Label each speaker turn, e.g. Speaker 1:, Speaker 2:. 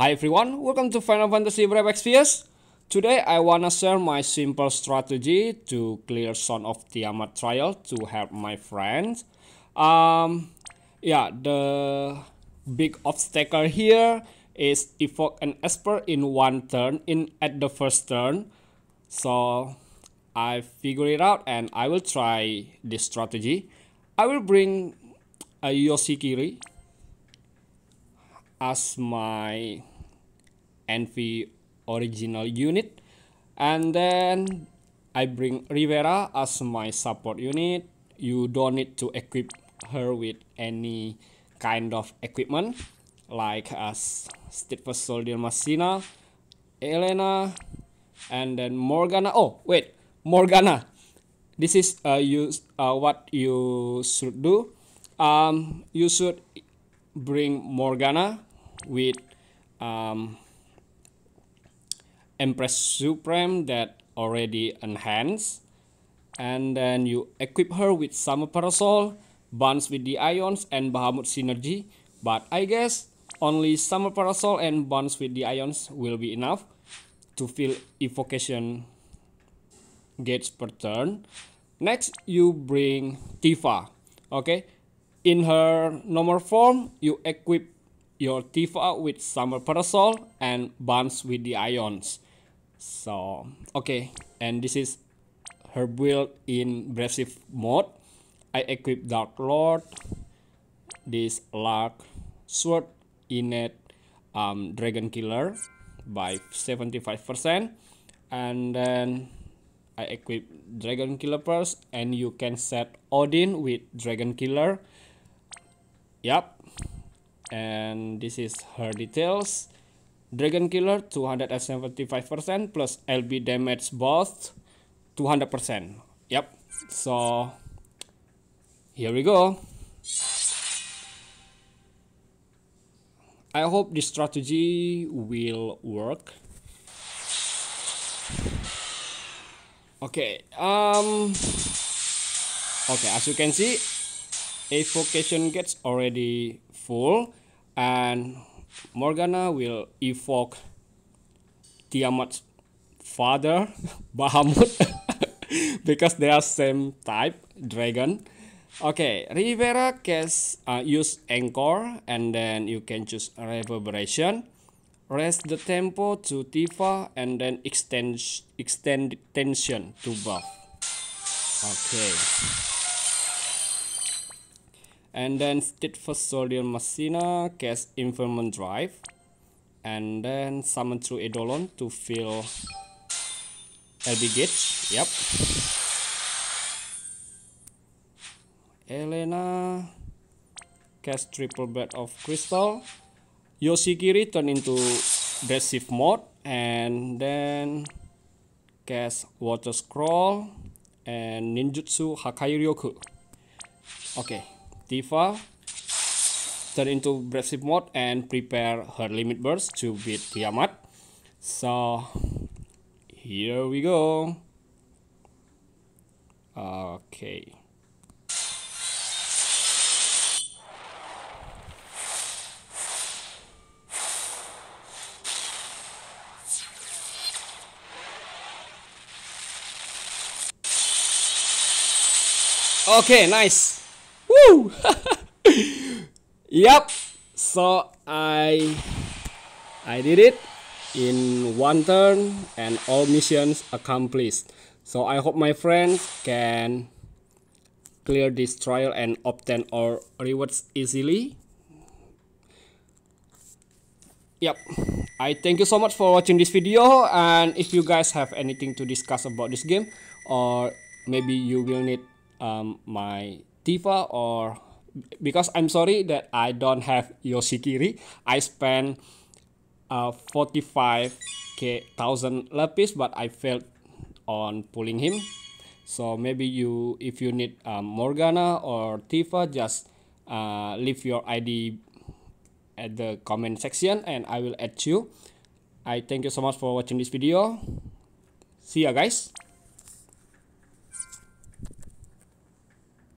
Speaker 1: Hi everyone, welcome to Final Fantasy Brave XPS. Today I wanna share my simple strategy to clear Son of Tiamat trial to help my friends. Um, yeah, the big obstacle here is evoke an expert in one turn in at the first turn. So I figure it out and I will try this strategy. I will bring a Yoshikiri as my NV original unit and then I bring Rivera as my support unit you don't need to equip her with any kind of equipment like as Stiffer Soldier Masina, Elena, and then Morgana. Oh, wait, Morgana. This is uh, you uh, what you should do. Um, you should bring Morgana with um, Empress Supreme that already enhanced. And then you equip her with Summer Parasol, bonds with the Ions, and Bahamut Synergy. But I guess only Summer Parasol and bonds with the Ions will be enough to fill Evocation gates per turn. Next, you bring Tifa. Okay, in her normal form, you equip your Tifa with Summer Parasol and bonds with the Ions so okay and this is her build in aggressive mode i equip dark lord this lark sword innate um, dragon killer by 75 percent and then i equip dragon killer first and you can set odin with dragon killer yep and this is her details Dragon Killer 275% plus LB damage both 200%. Yep. So here we go. I hope this strategy will work. Okay, um Okay, as you can see, evocation gets already full and Morgana will evoke Tiamat's father, Bahamut, because they are same type dragon. Okay, Rivera can uh, use anchor and then you can choose reverberation. Raise the tempo to Tifa and then extend extend tension to buff. Okay and then steadfast soldier Messina cast infirmary drive and then summon to EdoLon to fill LB gauge yep Elena cast triple bed of crystal Yoshikiri turn into aggressive mode and then cast water scroll and ninjutsu Hakai Ryoku okay Tifa turn into aggressive mode and prepare her limit burst to beat Tiamat. So here we go. Okay. Okay, nice. Woo! yep. So I I did it in one turn and all missions accomplished. So I hope my friends can clear this trial and obtain all rewards easily. Yep. I thank you so much for watching this video and if you guys have anything to discuss about this game or maybe you will need um, my Tifa or because I'm sorry that I don't have Yoshikiri. I spent uh, 45k thousand lapis, but I failed on pulling him. So maybe you, if you need um, Morgana or Tifa, just uh, leave your ID at the comment section and I will add you. I thank you so much for watching this video. See ya guys.